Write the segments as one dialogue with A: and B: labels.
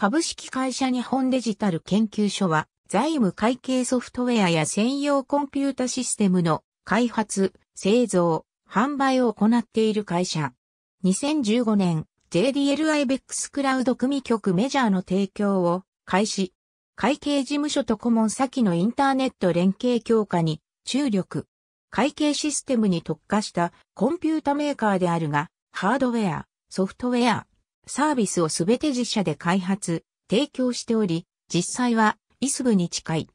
A: 株式会社日本デジタル研究所は、財務会計ソフトウェアや専用コンピュータシステムの開発、製造、販売を行っている会社。2015年、JDLI ベックスクラウド組局メジャーの提供を開始。会計事務所と顧問先のインターネット連携強化に注力。会計システムに特化したコンピュータメーカーであるが、ハードウェア、ソフトウェア、サービスをすべて自社で開発、提供しており、実際はイスブに近い。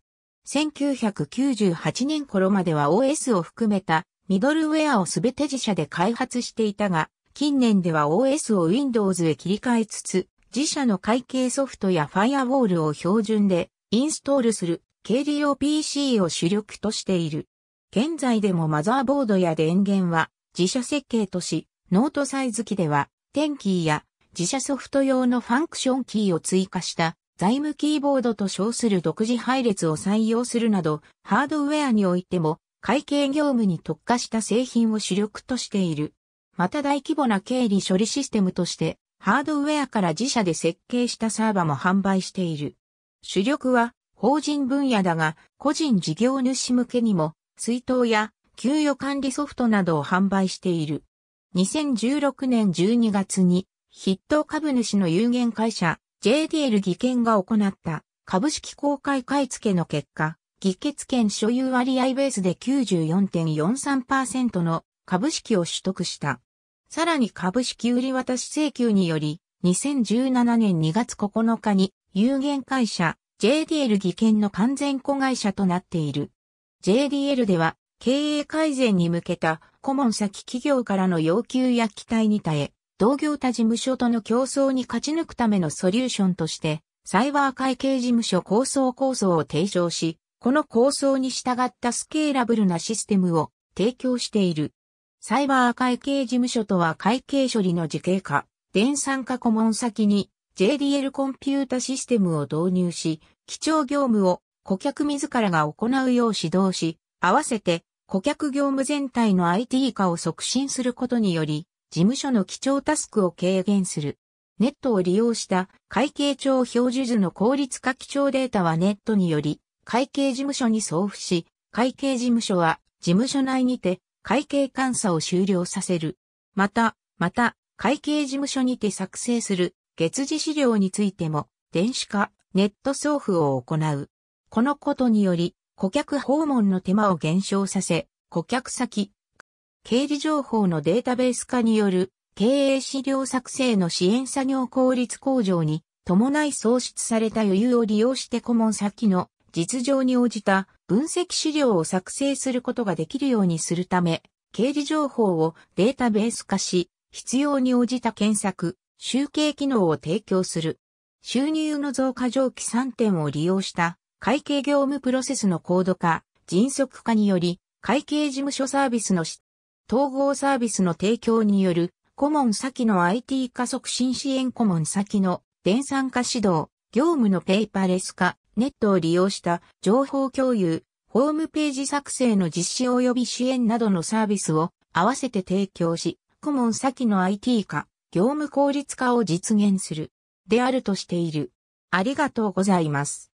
A: 1998年頃までは OS を含めたミドルウェアをすべて自社で開発していたが、近年では OS を Windows へ切り替えつつ、自社の会計ソフトやファイアウォールを標準でインストールする軽利用 PC を主力としている。現在でもマザーボードや電源は自社設計とし、ノートサイズ機では、テンキーや自社ソフト用のファンクションキーを追加した財務キーボードと称する独自配列を採用するなど、ハードウェアにおいても会計業務に特化した製品を主力としている。また大規模な経理処理システムとして、ハードウェアから自社で設計したサーバも販売している。主力は法人分野だが、個人事業主向けにも、水筒や給与管理ソフトなどを販売している。2016年12月に筆頭株主の有限会社 JDL 技研が行った株式公開買付の結果、議決権所有割合ベースで94.43%の株式を取得した。さらに株式売り渡し請求により、2017年2月9日に有限会社 JDL 技研の完全子会社となっている。JDL では経営改善に向けた顧問先企業からの要求や期待に耐え、同業他事務所との競争に勝ち抜くためのソリューションとして、サイバー会計事務所構想構想を提唱し、この構想に従ったスケーラブルなシステムを提供している。サイバー会計事務所とは会計処理の時系化、電算化顧問先に JDL コンピュータシステムを導入し、基調業務を顧客自らが行うよう指導し、合わせて顧客業務全体の IT 化を促進することにより、事務所の基調タスクを軽減する。ネットを利用した会計帳表示図の効率化基調データはネットにより会計事務所に送付し、会計事務所は事務所内にて会計監査を終了させる。また、また、会計事務所にて作成する月次資料についても電子化、ネット送付を行う。このことにより、顧客訪問の手間を減少させ、顧客先、経理情報のデータベース化による経営資料作成の支援作業効率向上に伴い創出された余裕を利用して顧問先の実情に応じた分析資料を作成することができるようにするため、経理情報をデータベース化し、必要に応じた検索、集計機能を提供する。収入の増加上記3点を利用した会計業務プロセスの高度化、迅速化により、会計事務所サービスの質統合サービスの提供による、顧問先の IT 化促進支援顧問先の電産化指導、業務のペーパーレス化、ネットを利用した情報共有、ホームページ作成の実施及び支援などのサービスを合わせて提供し、顧問先の IT 化、業務効率化を実現する。であるとしている。ありがとうございます。